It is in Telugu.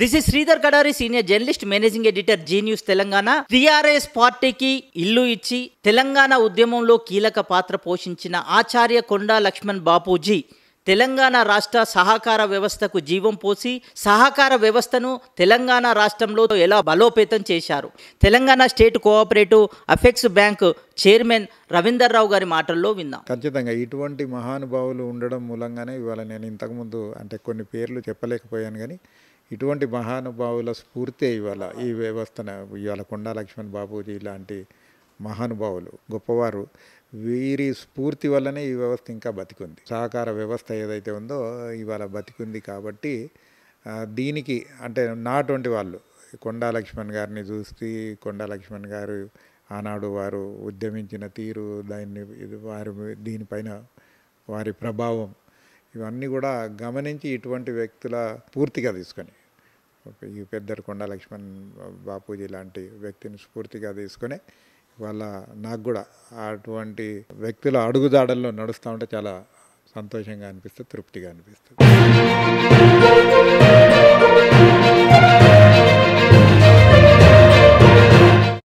this is Sridhar Kadari senior journalist managing editor Zee News Telangana TRS పార్టీకి ఇల్లు ఇచ్చి తెలంగాణ ఉద్యమంలో కీలక పాత్ర పోషించిన ఆచార్య కొండా లక్ష్మణ్ బాపూజీ తెలంగాణ రాష్ట్ర సహకార వ్యవస్థకు జీవం పోసి సహకార వ్యవస్థను తెలంగాణ రాష్ట్రంలో ఎలా బలోపేతం చేశారు Telangana state cooperative apex bank chairman Ravinder Rao గారి మాటల్లో విన్నాం ఖచ్చితంగా ఇటువంటి మహానుభావులు ఉండడం మూలంగానే ఇవాళ నేను ఇంతకుముందు అంటే కొన్ని పేర్లు చెప్పలేకపోయాను కానీ ఇటువంటి మహానుభావుల స్ఫూర్తే ఇవాళ ఈ వ్యవస్థన ఇవాళ కొండా లక్ష్మణ్ బాబూజీ లాంటి మహానుభావులు గొప్పవారు వీరి స్ఫూర్తి వల్లనే ఈ వ్యవస్థ ఇంకా బతికుంది సహకార వ్యవస్థ ఏదైతే ఉందో ఇవాళ బతికుంది కాబట్టి దీనికి అంటే నాటువంటి వాళ్ళు కొండా లక్ష్మణ్ గారిని చూసి కొండా లక్ష్మణ్ గారు ఆనాడు వారు ఉద్యమించిన తీరు దాన్ని వారి దీనిపైన వారి ప్రభావం ఇవన్నీ కూడా గమనించి ఇటువంటి వ్యక్తుల పూర్తిగా తీసుకొని ఈ పెద్దరు కొండ లక్ష్మణ్ బాపూజీ లాంటి వ్యక్తిని స్ఫూర్తిగా తీసుకుని వాళ్ళ నాకు కూడా అటువంటి వ్యక్తుల అడుగుదాడల్లో నడుస్తూ ఉంటే చాలా సంతోషంగా అనిపిస్తుంది తృప్తిగా అనిపిస్తుంది